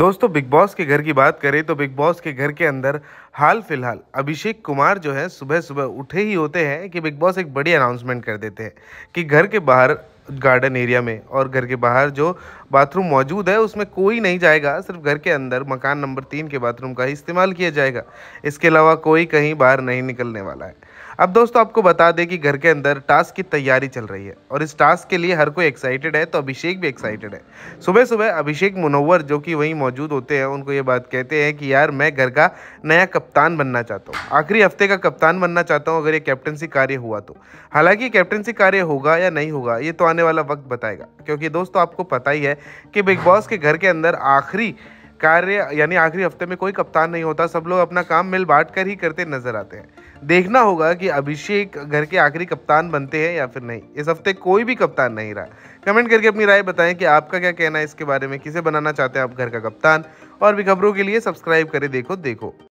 दोस्तों big boss के घर की बात करें तो बिग बॉस के घर के अंदर हाल फिलहाल अभिषेक कुमार जो है सुबह सुबह उठे ही होते हैं कि बिग बॉस एक बड़ी अनाउंसमेंट कर देते हैं कि घर के बाहर गार्डन एरिया में और घर के बाहर जो बाथरूम मौजूद है उसमें कोई नहीं जाएगा सिर्फ घर के अंदर मकान नंबर तीन के बाथरूम का ही इस्तेमाल किया जाएगा इसके अलावा कोई कहीं बाहर नहीं निकलने वाला है अब दोस्तों आपको बता दें कि घर के अंदर टास्क की तैयारी चल रही है और इस टास्क के लिए हर कोई एक्साइटेड है तो अभिषेक भी एक्साइटेड है सुबह सुबह अभिषेक मनोवर जो कि वहीं मौजूद होते हैं उनको ये बात कहते हैं कि यार मैं घर का नया कप्तान बनना चाहता हूँ आखिरी हफ्ते का कप्तान बनना चाहता हूँ अगर ये कैप्टनसी कार्य हुआ तो हालांकि कैप्टनसी कार्य होगा या नहीं होगा ये तो आने आने वाला वक्त बताएगा क्योंकि दोस्तों आपको पता ही है कि बिग बॉस के घर के अंदर आखिरी कार्य यानी आखिरी हफ्ते में कोई कप्तान नहीं होता सब लोग अपना काम मिल बांट कर ही करते नजर आते हैं देखना होगा कि अभिषेक घर के आखिरी कप्तान बनते हैं या फिर नहीं इस हफ्ते कोई भी कप्तान नहीं रहा कमेंट करके अपनी राय बताएं कि आपका क्या कहना है इसके बारे में किसे बनाना चाहते हैं आप घर का कप्तान और भी खबरों के लिए सब्सक्राइब करें देखो देखो